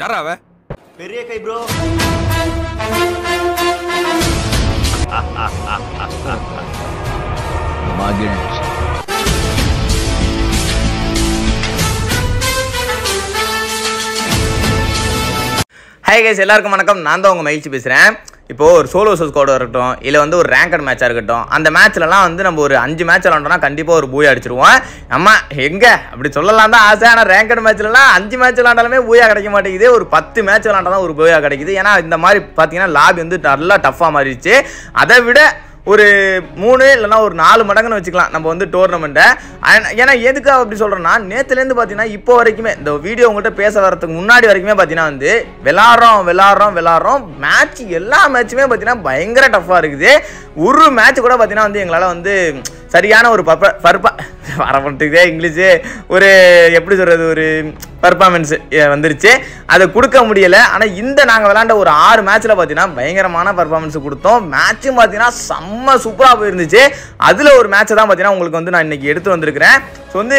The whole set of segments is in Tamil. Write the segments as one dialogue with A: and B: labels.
A: யாரா அவ பெரிய கை ப்ரோ மகிழ்ச்சி ஹை கைஸ் எல்லாருக்கும் வணக்கம் நான் தான் உங்கள் மகிழ்ச்சி பேசுகிறேன் இப்போது ஒரு சோலோ ஸ்கோட இருக்கட்டும் இல்லை வந்து ஒரு ரேங்கட் மேட்சாக இருக்கட்டும் அந்த மேட்ச்லலாம் வந்து நம்ம ஒரு அஞ்சு மேட்ச் விளாண்டோம்னா கண்டிப்பாக ஒரு பூய் அடிச்சிருவோம் நம்ம எங்கே அப்படி சொல்லலாம் தான் ஆசை ஆனால் ரேங்கட் மேட்ச்லலாம் அஞ்சு மேட்ச் விளாண்டாலுமே பூயாக கிடைக்க மாட்டேங்குது ஒரு பத்து மேட்ச் விளாண்டா தான் ஒரு பூயாக கிடைக்குது ஏன்னா இந்த மாதிரி பார்த்தீங்கன்னா லாபி வந்து நல்லா டஃப்பாக மாறிடுச்சு அதை விட ஒரு மூணு இல்லைனா ஒரு நாலு மடங்குன்னு வச்சுக்கலாம் நம்ம வந்து டோர்னமெண்ட்டை ஏன்னா எதுக்கு அப்படி சொல்கிறேன்னா நேற்றுலேருந்து பார்த்தீங்கன்னா இப்போ வரைக்குமே இந்த வீடியோ உங்கள்கிட்ட பேச வரதுக்கு முன்னாடி வரைக்குமே பார்த்தீங்கன்னா வந்து விளாட்றோம் விளாட்றோம் விளாட்றோம் மேட்ச் எல்லா மேட்சுமே பார்த்தீங்கன்னா பயங்கர டஃப்பாக இருக்குது ஒரு மேட்ச் கூட பார்த்தீங்கன்னா வந்து எங்களால் வந்து சரியான ஒரு பர்ப பர்பா வரமட்டுக்கு இங்கிலீஷு ஒரு எப்படி சொல்கிறது ஒரு பர்ஃபார்மன்ஸ் வந்துருச்சு அதை கொடுக்க முடியலை ஆனால் இந்த நாங்கள் விளாண்ட ஒரு ஆறு மேட்ச்சில் பார்த்தீங்கன்னா பயங்கரமான பர்ஃபார்மன்ஸ் கொடுத்தோம் மேட்சும் பார்த்தீங்கன்னா செம்ம சூப்பராக போயிருந்துச்சு அதில் ஒரு மேட்ச்சை தான் பார்த்தீங்கன்னா உங்களுக்கு வந்து நான் இன்றைக்கி எடுத்து வந்திருக்கிறேன் ஸோ வந்து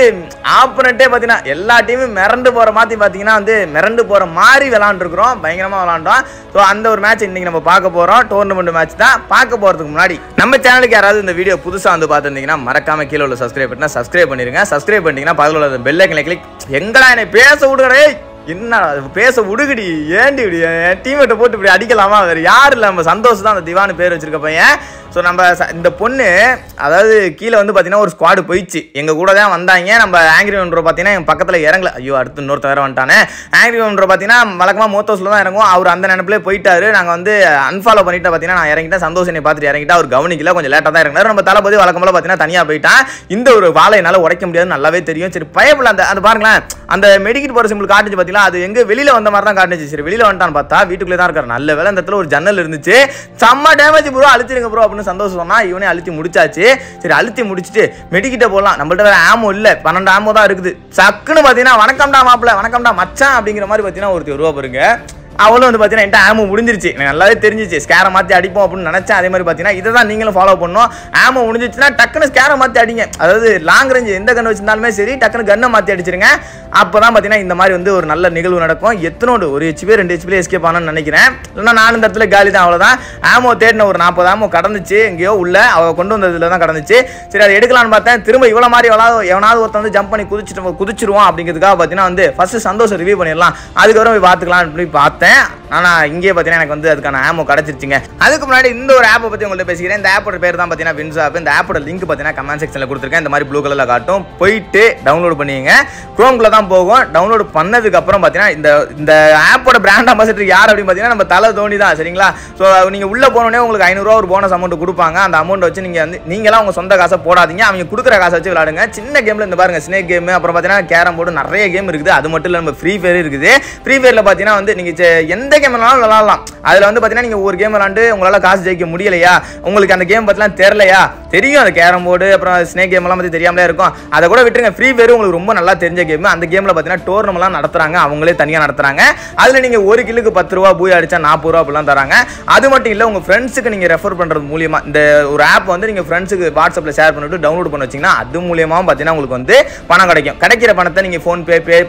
A: ஆப்பனட்டே பார்த்தீங்கன்னா எல்லா டீமும் மிரண்டு போகிற மாதிரி பார்த்தீங்கன்னா வந்து மிரண்டு போகிற மாதிரி விளாண்டுருக்குறோம் பயங்கரமாக விளாண்டோம் ஸோ அந்த ஒரு மேட்ச் இன்றைக்கி நம்ம பார்க்க போகிறோம் டோர்னமெண்ட் மேட்ச் தான் பார்க்க போகிறதுக்கு முன்னாடி நம்ம சேனலுக்கு யாராவது இந்த வீடியோ புதுசாக வந்து பார்த்துருந்தீங்கன்னா மறக்காமல் கீழே உள்ள சப்ஸ்கிரைப் பண்ணால் சப்ஸ்கிரைப் பண்ணிருங்க சப்ஸ்கிரைப் பண்ணிட்டீங்கன்னா பதிலோட பெல்லைக்கனை கிளிக் எங்களா என்னை பேச விடுறேன் என்ன பேச விடுகுடி ஏண்டி இப்படி டீமேட்டை போட்டு இப்படி அடிக்கலாமா வேறு யார் இல்லை நம்ம சந்தோஷம் தான் அந்த திவானு பேர் வச்சிருக்க பையன் ஸோ நம்ம இந்த பொண்ணு அதாவது கீழே வந்து பார்த்தீங்கன்னா ஒரு ஸ்குவாடு போயிடுச்சு எங்கள் கூட தான் வந்தாங்க நம்ம ஆங்கிரி ஒன்றரை பார்த்தீங்கன்னா எங்கள் பக்கத்தில் இறங்கல ஐயோ அடுத்து இன்னொருத்த வேறு வந்துட்டானே ஆங்கிரி ஒன்றரை பார்த்தீங்கன்னா வழக்கமாக மோத்தோஸில் தான் இறங்கும் அவர் அந்த நினைப்பிலே போயிட்டாரு நாங்கள் வந்து அன்ஃபாலோ பண்ணிட்டு பார்த்தீங்கன்னா நான் இறங்கிட்டேன் சந்தோஷம் என்னை பார்த்துட்டு இறங்கிட்டா அவர் கவனிக்கல கொஞ்சம் லேட்டாக தான் இறங்கினார் நம்ம தளபதி வழக்கமாக பார்த்தீங்கன்னா தனியாக போயிட்டான் இந்த ஒரு வாழை என்னால் உடைக்க முடியாது நல்லாவே தெரியும் சரி பயப்பில் அந்த அது பாருங்களேன் அந்த மெடிக்கிட் போகிற சிம்பிள் காட்டுச்சு பார்த்தீங்கன்னா அது எங்கே வெளியில் வந்த மாதிரி தான் காட்டுச்சு சரி வெளியில் வந்துட்டான் பார்த்தா வீட்டுக்குள்ளே தான் இருக்காரு நல்ல வேலை இந்த இடத்துல ஒரு ஜன்னல் இருந்துச்சு செம்ம டேமேஜ் ப்ரோ அழுத்திருங்க ப்ரோ அப்படின்னு சந்தோஷம் சொன்னால் இவனே அழுத்தி முடிச்சாச்சு சரி அழுத்தி முடிச்சுட்டு மெடிக்கிட்ட போகலாம் நம்மள்ட வேறு ஆமோ இல்லை பன்னெண்டு ஆமோ தான் இருக்குது சக்குன்னு பார்த்தீங்கன்னா வணக்கம்டா மாப்பிள்ள வணக்கம்டா மச்சான் அப்படிங்கிற மாதிரி பார்த்தீங்கன்னா ஒருத்தர் ரூபா பாருங்க அவளும் வந்து பார்த்தீங்கன்னா என்கிட்ட ஆமோ முடிஞ்சிருச்சு எனக்கு நல்லாவே தெரிஞ்சிச்சு ஸ்கேரை மாற்றி அடிப்போம் அப்படின்னு நினச்சேன் அதே மாதிரி பார்த்தீங்கன்னா இதை தான் நீங்களும் ஃபாலோ பண்ணணும் ஆமோ முடிஞ்சிச்சுன்னா டக்குன்னு ஸ்கேரை மாற்றி அடிங்க அதாவது லாங் ரேஞ்ச் எந்த கண்ணை வச்சிருந்தாலுமே சரி டக்குன்னு கன்னை மாற்றி அடிச்சிருங்க அப்போ தான் பார்த்தீங்கன்னா இந்த மாதிரி வந்து ஒரு நல்ல நிகழ்வு நடக்கும் எத்தனோடு ஒரு ஹெச்பி ரெண்டு ஹெச்பி எஸ்கேப் ஆனான்னு நினைக்கிறேன் இல்லைன்னா நாலு இந்த இடத்துல காலி தான் அவ்வளோதான் ஆமோ தேடின ஒரு நாற்பது ஆமோ கடந்துச்சு எங்கேயோ உள்ள அவள் கொண்டு வந்ததுல தான் கடந்துச்சு சரி அதை எடுக்கலான்னு பார்த்தேன் திரும்ப இவ்வளோ மாதிரி எவ்வளோ எவனாவது ஒருத்தர் வந்து ஜம்ப் பண்ணி குதிச்சிட்டு குதிச்சிருவோம் அப்படிங்கிறதுக்காக பார்த்தீங்கன்னா வந்து ஃபஸ்ட்டு சந்தோஷம் ரிவியூ பண்ணிடலாம் அதுக்கப்புறம் போய் பார்த்துக்கலாம் அப்படின்னு பார்த்தேன் இருந்தேன் ஆனால் இங்கே பார்த்தீங்கன்னா எனக்கு வந்து அதுக்கான ஆமோ கிடச்சிருச்சுங்க அதுக்கு முன்னாடி இந்த ஒரு ஆப்பை பற்றி உங்கள்கிட்ட பேசிக்கிறேன் இந்த ஆப்போட பேர் தான் பார்த்தீங்கன்னா வின்ஸ் ஆப் இந்த ஆப்போட லிங்க் பார்த்தீங்கன்னா கமெண்ட் செக்ஷனில் கொடுத்துருக்கேன் இந்த மாதிரி ப்ளூ கலரில் காட்டும் போயிட்டு டவுன்லோட் பண்ணிங்க குரோம்குள்ளே தான் போகும் டவுன்லோட் பண்ணதுக்கப்புறம் பார்த்தீங்கன்னா இந்த இந்த ஆப்போட பிராண்ட் அம்பாசிடர் யார் அப்படின்னு பார்த்தீங்கன்னா நம்ம தலை தோனி தான் சரிங்களா ஸோ நீங்கள் உள்ளே போனோடனே உங்களுக்கு ஐநூறுரூவா ஒரு போனஸ் அமௌண்ட் கொடுப்பாங்க அந்த அமௌண்ட் வச்சு நீங்கள் வந்து நீங்களாம் உங்கள் சொந்த காசை போடாதீங்க அவங்க கொடுக்குற காசை வச்சு விளாடுங்க சின்ன கேமில் இந்த பாருங்கள் ஸ்னேக் கேம் அப்புறம் பார்த்தீங்கன்னா கேரம் போர்டு நிறைய கேம் இருக்குது அது மட்டும் இல்லை நம்ம ஃப்ரீ ஃபயர் இருக்குது ஃப்ரீ ஃபயரில் பார்த்தீங்கன்னா வந்து நீங்கள் எந்த கேம் விளாடலாம் விளாட்லாம் அதில் வந்து பார்த்தீங்கன்னா நீங்கள் ஒரு கேம் விளாண்டு உங்களால் காசு ஜெயிக்க முடியலையா உங்களுக்கு அந்த கேம் பற்றிலாம் தெரிலையா தெரியும் அந்த கேரம் போர்டு அப்புறம் ஸ்னேக் கேம்லாம் பற்றி தெரியாமலே இருக்கும் அதை கூட விட்டுருங்க ஃப்ரீ ஃபயர் உங்களுக்கு ரொம்ப நல்லா தெரிஞ்ச கேம் அந்த கேமில் பார்த்தீங்கன்னா டோர்னமெலாம் நடத்துகிறாங்க அவங்களே தனியாக நடத்துகிறாங்க அதில் நீங்கள் ஒரு கிலோக்கு பத்து ரூபா பூய் அடித்தா நாற்பது ரூபா அப்படிலாம் தராங்க அது மட்டும் இல்லை உங்கள் ஃப்ரெண்ட்ஸுக்கு நீங்கள் ரெஃபர் பண்ணுறது மூலியமாக இந்த ஒரு ஆப் வந்து நீங்கள் ஃப்ரெண்ட்ஸுக்கு வாட்ஸ்அப்பில் ஷேர் பண்ணிட்டு டவுன்லோட் பண்ண வச்சிங்கன்னா அது மூலியமாகவும் பார்த்தீங்கன்னா உங்களுக்கு வந்து பணம் கிடைக்கும் கிடைக்கிற பணத்தை நீங்கள் ஃபோன்பே பே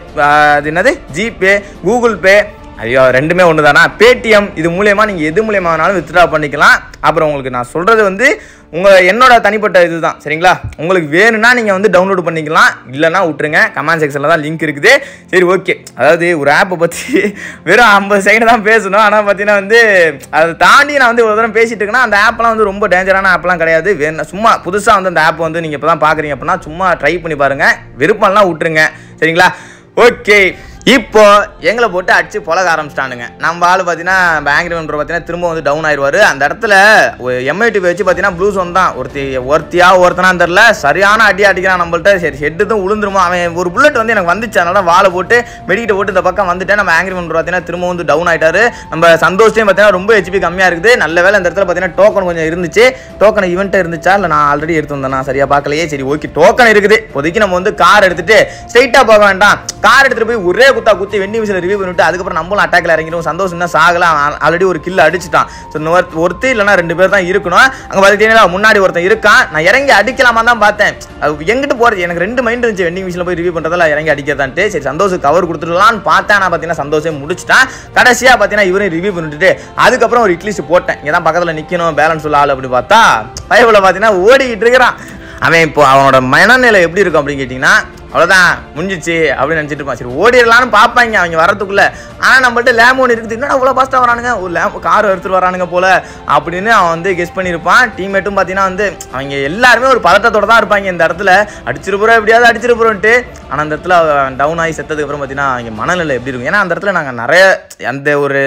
A: அது என்னது ஜிபே கூகுள் பே ஐயோ ரெண்டுமே ஒன்று தானா பேடிஎம் இது மூலயமா நீங்கள் எது மூலயமா வேணாலும் வித்ட்ரா பண்ணிக்கலாம் அப்புறம் உங்களுக்கு நான் சொல்கிறது வந்து உங்கள் என்னோட தனிப்பட்ட இது தான் சரிங்களா உங்களுக்கு வேணும்னா நீங்கள் வந்து டவுன்லோட் பண்ணிக்கலாம் இல்லைனா விட்டுருங்க கமெண்ட் செக்ஷனில் தான் லிங்க் இருக்குது சரி ஓகே அதாவது ஒரு ஆப்பை பற்றி வெறும் ஐம்பது செகண்ட் தான் பேசணும் ஆனால் பார்த்தீங்கன்னா வந்து அதை தாண்டி நான் வந்து ஒரு தரம் பேசிகிட்டு இருக்கேன்னா அந்த ஆப்லாம் வந்து ரொம்ப டேஞ்சரான ஆப்லாம் கிடையாது வேணும் சும்மா புதுசாக வந்து அந்த ஆப் வந்து நீங்கள் இப்போ தான் பார்க்குறீங்க அப்படின்னா சும்மா ட்ரை பண்ணி பாருங்கள் விருப்பம்லாம் விட்டுருங்க சரிங்களா ஓகே இப்போ எங்களை போட்டு அடிச்சு பழக ஆரம்பிச்சிட்டானுங்க நம்ம ஆள் பார்த்தீங்கன்னா பேங்க் மெம்பர் பார்த்தீங்கன்னா திரும்ப வந்து டவுன் ஆயிடுவார் அந்த இடத்துல எம்ஐடி வச்சு பார்த்தீங்கன்னா ப்ளூஸ் தான் ஒருத்தி ஒருத்தியா ஒருத்தனா தெரில சரியான அடி அடிக்கிறான் நம்மள்ட்ட சரி ஹெட்டு தான் உளுந்துருமா அவன் ஒரு புல்லட் வந்து எனக்கு வந்துச்சு அதனால வாழை போட்டு மெடிக்கிட்ட போட்டு இந்த பக்கம் வந்துட்டேன் நம்ம ஆங்கிரி மெம்பர் பார்த்தீங்கன்னா திரும்ப வந்து டவுன் ஆயிட்டாரு நம்ம சந்தோஷத்தையும் பார்த்தீங்கன்னா ரொம்ப ஹெச்பி கம்மியாக இருக்குது நல்ல வேலை இந்த இடத்துல பார்த்தீங்கன்னா டோக்கன் கொஞ்சம் இருந்துச்சு டோக்கன் ஈவெண்ட்டாக இருந்துச்சா இல்லை நான் ஆல்ரெடி எடுத்து வந்தேன் நான் சரியாக பார்க்கலையே சரி ஓகே டோக்கன் இருக்குது இப்போதைக்கு நம்ம வந்து கார் எடுத்துட்டு ஸ்ட்ரைட்டாக போக வேண்டாம் கார் எடுத்துகிட்டு போய் ஒரே குத்தா குத்தி வெண்ணி விசில் ரிவியூ பண்ணிவிட்டு அதுக்கப்புறம் நம்மளும் அட்டாக்ல இறங்கிடும் சந்தோஷம் தான் சாகலாம் ஆல்ரெடி ஒரு கில் அடிச்சிட்டான் ஸோ ஒருத்தி இல்லைனா ரெண்டு பேர் தான் இருக்கணும் அங்கே பார்த்தீங்கன்னா முன்னாடி ஒருத்தன் இருக்கான் நான் இறங்கி அடிக்கலாமா தான் பார்த்தேன் எங்கிட்டு போகிறது எனக்கு ரெண்டு மைண்ட் இருந்துச்சு வெண்டிங் மிஷினில் போய் ரிவியூ பண்ணுறதால இறங்கி அடிக்கிறதான்ட்டு சரி சந்தோஷம் கவர் கொடுத்துடலான்னு பார்த்தேன் ஆனால் பார்த்தீங்கன்னா சந்தோஷம் முடிச்சிட்டான் கடைசியாக பார்த்தீங்கன்னா இவரையும் ரிவியூ பண்ணிட்டு அதுக்கப்புறம் ஒரு இட்லிஸ் போட்டேன் இங்கே தான் பக்கத்தில் நிற்கணும் பேலன்ஸ் உள்ள ஆள் அப்படி பார்த்தா பயவில் பார்த்தீங்கன்னா ஓடிக்கிட்டு இருக்கிறான் அவன் இப்போ அவனோட மனநிலை எப்படி இருக்கும் அப்படின்னு கேட்டிங்கன்னா அவ்வளோதான் முடிஞ்சிச்சு அப்படின்னு நினச்சிட்டு இருப்பான் சரி ஓடிடலான்னு பார்ப்பாங்க அவங்க வரத்துக்குள்ள ஆனால் நம்மள்ட்ட ஒன்று இருக்குது என்ன அவ்வளோ ஃபாஸ்ட்டாக வரானுங்க ஒரு லேம் கார் எடுத்துகிட்டு வரானுங்க போல் அப்படின்னு அவன் வந்து கெஸ் பண்ணியிருப்பான் டீம்மேட்டும் பார்த்தீங்கன்னா வந்து அவங்க எல்லாருமே ஒரு பதட்டத்தோட தான் இருப்பாங்க இந்த இடத்துல அடிச்சிருப்போம் எப்படியாவது அடிச்சிருப்போம்ட்டு ஆனால் அந்த இடத்துல டவுன் ஆகி செத்ததுக்கப்புறம் பார்த்தீங்கன்னா அவங்க மனநிலை எப்படி இருக்கும் ஏன்னா அந்த இடத்துல நாங்கள் நிறைய அந்த ஒரு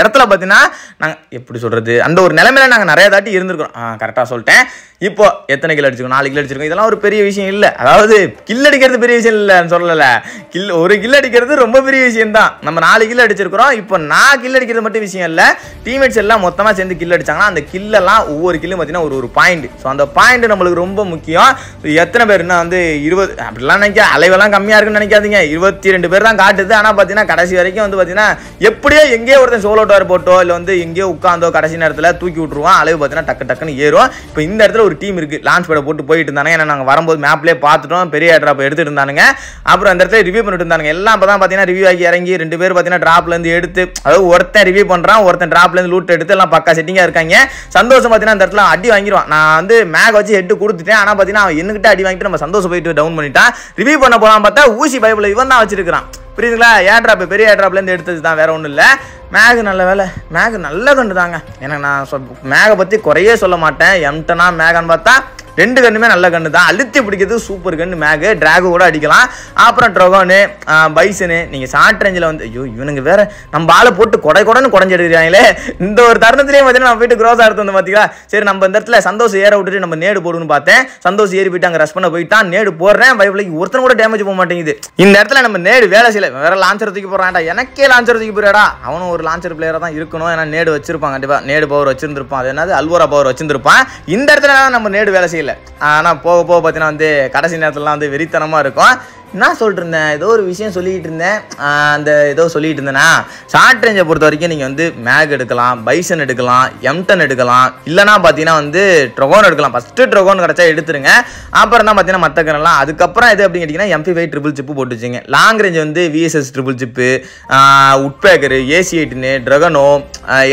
A: இடத்துல பார்த்தீங்கன்னா நாங்கள் எப்படி சொல்கிறது அந்த ஒரு நிலைமையில நாங்கள் நிறைய தாட்டி இருந்திருக்கிறோம் கரெக்டாக சொல்லிட்டேன் இப்போ எத்தனை கில் அடிச்சிருக்கோம் நாலு கில் அடிச்சிருக்கோம் இதெல்லாம் ஒரு பெரிய விஷயம் இல்லை அதாவது கில் அடிக்கிறது பெரிய விஷயம் இல்லைன்னு சொல்லல கில் ஒரு கில் அடிக்கிறது ரொம்ப பெரிய விஷயம் தான் நம்ம நாலு கில் அடிச்சிருக்கிறோம் இப்போ நான் கில் அடிக்கிறது மட்டும் விஷயம் இல்லை டீமேட்ஸ் எல்லாம் மொத்தமாக சேர்ந்து கில் அடிச்சாங்கன்னா அந்த கில்லெல்லாம் ஒவ்வொரு கில்லும் பார்த்தீங்கன்னா ஒரு ஒரு பாயிண்ட் ஸோ அந்த பாயிண்ட் நம்மளுக்கு ரொம்ப முக்கியம் எத்தனை பேர் என்ன வந்து இருபது அப்படிலாம் நினைக்க அலைவெல்லாம் கம்மியாக இருக்குன்னு நினைக்காதீங்க இருபத்தி ரெண்டு பேர் தான் காட்டுது ஆனால் பார்த்தீங்கன்னா கடைசி வரைக்கும் வந்து பார்த்தீங்கன்னா எப்படியோ எங்கேயோ ஒருத்தன் சோலோ டவர் போட்டோ இல்லை வந்து எங்கேயோ உட்காந்தோ கடைசி நேரத்தில் தூக்கி விட்ருவான் அளவு பார்த்தீங்கன்னா டக்கு டக்குன்னு ஏறும் இப்போ இந்த இடத்துல ஒரு டீம் இருக்குது லான்ச் பேட போட்டு போயிட்டு இருந்தாங்க ஏன்னா நாங்கள் வரும்போது மேப்லேயே பார்த்துட்டோம் பெரிய ட்ராப் எடுத்துகிட்டு இருந்தானுங்க அப்புறம் அந்த இடத்துல ரிவ்யூ பண்ணிட்டு இருந்தாங்க எல்லாம் இப்போ தான் பார்த்தீங்கன்னா ரிவ்யூ ஆகி இறங்கி ரெண்டு பேர் பார்த்தீங்கன்னா ட்ராப்லேருந்து எடுத்து அதாவது ஒருத்தன் ரிவ்யூ பண்ணுறான் ஒருத்தன் ட்ராப்லேருந்து லூட் எடுத்து எல்லாம் பக்கா செட்டிங்காக இருக்காங்க சந்தோஷம் பார்த்தீங்கன்னா அந்த இடத்துல அடி வாங்கிடுவான் நான் வந்து மேக் வச்சு ஹெட்டு கொடுத்துட்டேன் ஆனால் பார்த்தீங்கன்னா அவன் என்கிட்ட அடி வாங்கிட்டு நம்ம சந்தோஷம் போயிட்டு டவுன் பண்ணிட்டான் ரிவ்யூ பண்ண போகலாம் பார்த்தா ஊசி பைபிள் இவன் தான் வச்சிருக்கிறான் புரியுதுங்களா ஏர் ட்ராப் பெரிய ஏர் ட்ராப்லேருந்து எடுத்தது தான் வேற ஒன்றும் இல்லை மேக நல்ல வேலை மேகு நல்ல கண்டு தாங்க எனக்கு நான் மேகை பற்றி குறையே சொல்ல மாட்டேன் எம்டனா மேகன்னு பார்த்தா ரெண்டு கண்ணுமே நல்ல கண்ணு தான் அழுத்தி பிடிக்கிறது சூப்பர் கண்ணு மேகு டிராகு கூட அடிக்கலாம் அப்புறம் ட்ரகோனு பைசனு நீங்கள் ஷார்ட் ரேஞ்சில் வந்து ஐயோ இவனுங்க வேற நம்ம ஆளை போட்டு கொடை கொடன்னு குடஞ்சி எடுக்கிறாங்களே இந்த ஒரு தருணத்துலேயே பார்த்தீங்கன்னா நம்ம போயிட்டு க்ரோஸ் ஆடுத்து வந்து பார்த்தீங்களா சரி நம்ம இந்த இடத்துல சந்தோஷம் ஏற விட்டுட்டு நம்ம நேடு போடுன்னு பார்த்தேன் சந்தோஷம் ஏறி போயிட்டு அங்கே ரஷ் பண்ண போயிட்டான் நேடு போடுறேன் பைபிளுக்கு ஒருத்தன் கூட டேமேஜ் போக மாட்டேங்குது இந்த இடத்துல நம்ம நேடு வேலை செய்யல வேற லான்ச்சர் தூக்கி போகிறான்டா எனக்கே லான்ச்சர் தூக்கி போயிடாடா அவனும் ஒரு லான்ச்சர் பிளேயராக தான் இருக்கணும் ஏன்னா நேடு வச்சிருப்பான் கண்டிப்பாக நேடு பவர் வச்சிருந்திருப்பான் அது என்னது அல்வோரா பவர் வச்சிருந்திருப்பான் இந்த இடத்துல நம்ம நேடு வேலை செய்ய இல்லை ஆனால் போக போக பார்த்தீங்கன்னா வந்து கடைசி நேரத்துலலாம் வந்து வெறித்தனமாக இருக்கும் நான் சொல்லிட்டு இருந்தேன் ஏதோ ஒரு விஷயம் சொல்லிகிட்டு இருந்தேன் அந்த ஏதோ சொல்லிகிட்டு இருந்தேன்னா ஷார்ட் ரேஞ்சை பொறுத்த வரைக்கும் நீங்கள் வந்து மேக் எடுக்கலாம் பைசன் எடுக்கலாம் எம்டன் எடுக்கலாம் இல்லைனா பார்த்தீங்கன்னா வந்து ட்ரொகோன் எடுக்கலாம் ஃபஸ்ட்டு ட்ரொகோன் கிடச்சா எடுத்துருங்க அப்புறம் தான் பார்த்தீங்கன்னா மற்ற கணலாம் அதுக்கப்புறம் எது அப்படின்னு கேட்டிங்கன்னா எம்பி ஃபைவ் ட்ரிபிள் சிப்பு போட்டு வச்சுங்க லாங் ரேஞ்ச் வந்து விஎஸ்எஸ் ட்ரிபிள் சிப்பு உட்பேக்கரு ஏசி எயிட்னு ட்ரகனோ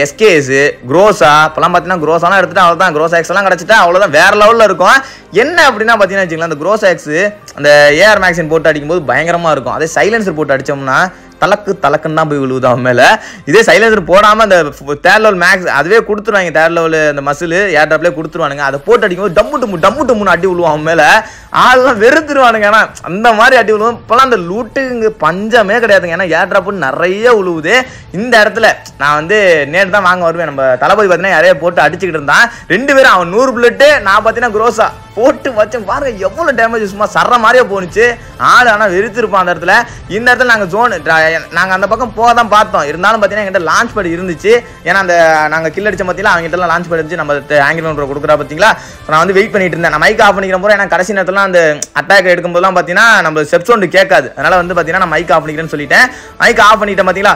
A: எஸ்கேஸு க்ரோஸா இப்போலாம் பார்த்தீங்கன்னா க்ரோஸாலாம் எடுத்துட்டு அவ்வளோதான் க்ரோஸ் எக்ஸ்லாம் கிடச்சிட்டா அவ்வளோதான் வேறு லெவலில் இருக்கும் என்ன அப்படின்னா பார்த்தீங்கன்னா வச்சுக்கலாம் அந்த க்ரோஸ் எக்ஸு அந்த ஏஆர் மேக்ஸின் போட்டு போட்டு அடிக்கும்போது பயங்கரமாக இருக்கும் அதே சைலன்ஸ் போட்டு அடித்தோம்னா தலக்கு தலக்குன்னு தான் போய் விழுவுது அவன் மேலே இதே சைலன்சர் போடாமல் அந்த தேர் லெவல் மேக்ஸ் அதுவே கொடுத்துருவாங்க தேர் லெவல் அந்த மசில் ஏர் கொடுத்துருவானுங்க அதை போட்டு போது டம்மு டம்மு டம்மு டம்முன்னு அடி விழுவான் அவன் மேலே வெறுத்துருவானுங்க ஏன்னா அந்த மாதிரி அடி விழுவோம் இப்போலாம் அந்த லூட்டுங்க பஞ்சமே கிடையாதுங்க ஏன்னா ஏர் ட்ராப்புன்னு நிறைய உழுவுது இந்த இடத்துல நான் வந்து நேற்று தான் வாங்க வருவேன் நம்ம தளபதி பார்த்தீங்கன்னா நிறைய போட்டு அடிச்சுக்கிட்டு இருந்தான் ரெண்டு பேரும் அவன் நூறு புல்லட்டு நான் பார்த்தீங்கன்னா குரோஸா போட்டு வச்சேன் பாருங்க எவ்வளோ டேமேஜ் சும்மா சர்ற மாதிரியே போனுச்சு ஆள் ஆனால் வெறுத்துருப்பான் அந்த இடத்துல இந்த இடத்துல நாங்கள் ஜோன் நாங்கள் அந்த பக்கம் போக தான் பார்த்தோம் இருந்தாலும் பார்த்தீங்கன்னா எங்கிட்ட லான்ச் பேட் இருந்துச்சு ஏன்னா அந்த நாங்கள் கில் அடித்த மத்தியில் அவங்ககிட்டலாம் லான்ச் பேட் இருந்துச்சு நம்ம ஆங்கிள் ஒன்று கொடுக்குறா பார்த்தீங்களா நான் வந்து வெயிட் பண்ணிட்டு இருந்தேன் நான் மைக் ஆஃப் பண்ணிக்கிற போது ஏன்னா கடைசி நேரத்தில் அந்த அட்டாக் எடுக்கும்போதுலாம் பார்த்தீங்கன்னா நம்ம செப்சோண்டு கேட்காது அதனால் வந்து பார்த்தீங்கன்னா நான் மைக் ஆஃப் பண்ணிக்கிறேன்னு சொல்லிட்டேன் மைக் ஆஃப் பண்ணிட்டேன் பார்த்தீங்களா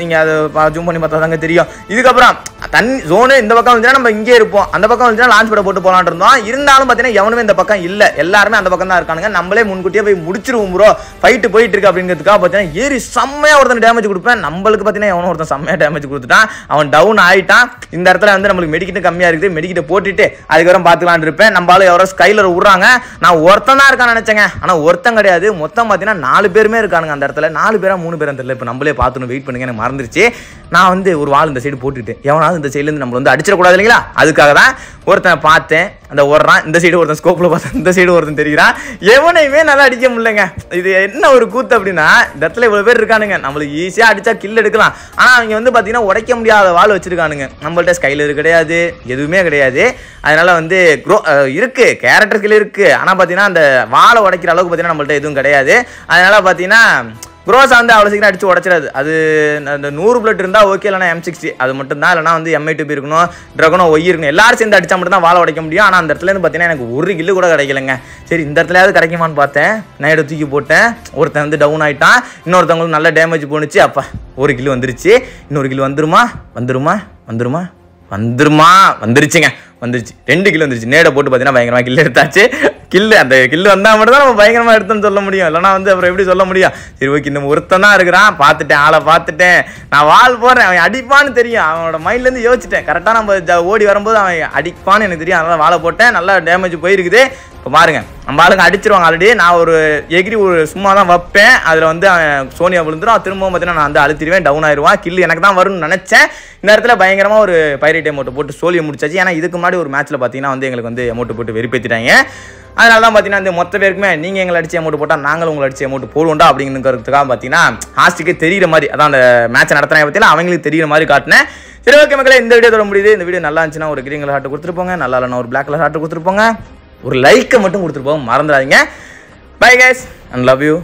A: நீங்கள் அது ஜூம் பண்ணி பார்த்தா தாங்க தெரியும் இதுக்கப்புறம் தண்ணி ஜோனு இந்த பக்கம் வந்துச்சுன்னா நம்ம இங்கே இருப்போம் அந்த பக்கம் வந்துச்சுன்னா லான்ச் பேட் போட்டு போகலான் இருந்தோம் இருந்தாலும் பார்த்தீங்கன்னா எவனுமே இந்த பக்கம் இல்லை எல்லாருமே அந்த பக்கம் தான் இருக்கானுங்க நம்மளே முன்கூட்டியே போய் முடிச்சிருவோம் ப்ரோ ஃபைட்டு போயிட்டு இருக்கு அப்படிங்கிறதுக்காக பார்த்தீங்கன்னா ஏறி சம் செம்மையாக ஒருத்தன் டேமேஜ் கொடுப்பேன் நம்மளுக்கு பார்த்தீங்கன்னா எவனோ ஒருத்தன் செம்மையாக டேமேஜ் கொடுத்துட்டான் அவன் டவுன் ஆகிட்டான் இந்த இடத்துல வந்து நம்மளுக்கு மெடிக்கிட்ட கம்மியாக இருக்குது மெடிக்கிட்ட போட்டுட்டு அதுக்கப்புறம் பார்த்துக்கலான் இருப்பேன் நம்மளால யாரோ ஸ்கைல விடுறாங்க நான் ஒருத்தன் தான் இருக்கான் நினச்சேங்க ஆனால் ஒருத்தன் கிடையாது மொத்தம் பார்த்தீங்கன்னா நாலு பேருமே இருக்கானுங்க அந்த இடத்துல நாலு பேராக மூணு பேரும் தெரியல இப்போ நம்மளே பார்த்துணும் வெயிட் பண்ணுங்க எனக்கு மறந்துருச்சு நான் வந்து ஒரு வாழ் இந்த சைடு போட்டுட்டு எவனாவது இந்த சைடுலேருந்து நம்மளை வந்து அடிச்சிடக்கூடாது இல்லைங்களா அதுக்காக தான் ஒருத்தனை பார்த்தேன் அந்த ஓடுறான் இந்த சைடு ஒருத்தன் ஸ்கோப்பில் பார்த்தா இந்த சைடு ஒருத்தன் தெரிகிறான் எவனையுமே நல்லா அடிக்க முடியலங்க இது என்ன ஒரு கூத்து அப்படின்னா இந்த இடத்துல இவ்வளோ பேர் இருக்கானுங்க நம்மளுக்கு ஈஸியாக அடித்தா கில் எடுக்கலாம் ஆனால் அவங்க வந்து பார்த்தீங்கன்னா உடைக்க முடியாத வாழ் வச்சுருக்கானுங்க நம்மள்ட்ட ஸ்கைலர் கிடையாது எதுவுமே கிடையாது அதனால் வந்து க்ரோ இருக்குது கேரக்டர் கில் இருக்குது ஆனால் பார்த்தீங்கன்னா அந்த வாழை உடைக்கிற அளவுக்கு பார்த்தீங்கன்னா நம்மள்ட்ட எதுவும் கிடையாது அதனால் பார்த்தீங்கன்னா ப்ரோஸ் வந்து அவ்வளோ சீக்கிரம் அடித்து உடச்சிடாது அது அந்த நூறு பிளட் இருந்தால் ஓகே இல்லைனா எம் சிக்ஸ்டி அது மட்டும் தான் இல்லைனா வந்து எம்ஐ டூபி இருக்கணும் ட்ரகனோ ஒய் இருக்கணும் எல்லாரும் சேர்ந்து அடித்தா மட்டும் தான் வாழை உடைக்க முடியும் ஆனால் அந்த இடத்துலேருந்து பார்த்தீங்கன்னா எனக்கு ஒரு கில்லு கூட கிடைக்கலங்க சரி இந்த இடத்துலயாவது கிடைக்குமான்னு பார்த்தேன் நைட்டு தூக்கி போட்டேன் ஒருத்தன் வந்து டவுன் ஆகிட்டான் இன்னொருத்தவங்களுக்கு நல்ல டேமேஜ் போணுச்சு அப்போ ஒரு கிலோ வந்துருச்சு இன்னொரு கிலோ வந்துருமா வந்துருமா வந்துருமா வந்துருமா வந்துருச்சுங்க வந்துருச்சு ரெண்டு கில் வந்துருச்சு நேடை போட்டு பார்த்தீங்கன்னா பயங்கரமாக கில்லு எடுத்தாச்சு கில்லு அந்த கில்லு வந்தால் மட்டும் தான் நம்ம பயங்கரமாக எடுத்தோம்னு சொல்ல முடியும் இல்லைனா வந்து அப்புறம் எப்படி சொல்ல முடியும் சரி ஓகே இன்னும் ஒருத்தன் தான் இருக்கிறான் பார்த்துட்டேன் ஆளை பார்த்துட்டேன் நான் வால் போடுறேன் அவன் அடிப்பான்னு தெரியும் அவனோட மைண்ட்லேருந்து யோசிச்சிட்டேன் கரெக்டாக நம்ம ஓடி வரும்போது அவன் அடிப்பான்னு எனக்கு தெரியும் அதனால் வாழை போட்டேன் நல்லா டேமேஜ் போயிருக்குது இப்போ பாருங்க நம்ம ஆளுங்க அடிச்சிருவாங்க ஆல்ரெடி நான் ஒரு எகிரி ஒரு சும்மா தான் வைப்பேன் அதில் வந்து சோனியா விழுந்துடும் திரும்பவும் பார்த்தீங்கன்னா நான் வந்து அழுத்திடுவேன் டவுன் ஆயிடுவான் கில்லு எனக்கு தான் வரும்னு நினச்சேன் இந்த இடத்துல பயங்கரமாக ஒரு பைரேட் எமௌண்ட்டை போட்டு சோழியை முடிச்சாச்சு ஏன்னா இதுக்கு முன்னாடி ஒரு மேட்ச்சில் பார்த்தீங்கன்னா வந்து எங்களுக்கு வந்து எமௌண்ட் போட்டு வெறுப்பேற்றிட்டாங்க அதனால தான் பார்த்தீங்கன்னா இந்த மொத்த பேருக்குமே நீங்கள் எங்களை அடிச்சு அமௌண்ட் போட்டால் நாங்களும் உங்களை அடிச்சு அமௌண்ட் போடுவோண்டா அப்படிங்கிறதுக்காக பார்த்தீங்கன்னா ஹாஸ்ட்டுக்கு தெரிகிற மாதிரி அதான் அந்த மேட்ச்சை நடத்தினா பார்த்தீங்கன்னா அவங்களுக்கு தெரிகிற மாதிரி காட்டினேன் சரி ஓகே மக்களே இந்த வீடியோ தொடர முடியுது இந்த வீடியோ நல்லா இருந்துச்சுன்னா ஒரு கிரீன் கலர் ஹார்ட் கொடுத்துருப்போங்க நல்லா இல்லைன்னா ஒரு பிளாக் கலர் ஹார்ட் கொடுத்துருப்போங்க ஒரு லைக்கை மட்டும் கொடுத்துட்டு போக மறந்துடாதீங்க bye guys and love you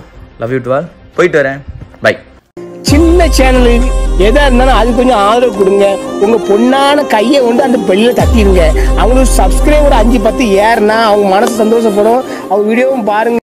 A: love you to all போயிட்டு வரேன் பை சின்ன சேனலு எதா இருந்தாலும் அது கொஞ்சம் ஆதரவு கொடுங்க உங்க பொண்ணான கையை கொண்டு அந்த பெல்லில் தட்டிடுங்க அவங்களுக்கு சப்ஸ்கிரைபர் அஞ்சு பத்து ஏறுனா அவங்க மனசு சந்தோஷப்படும் அவங்க வீடியோவும் பாருங்க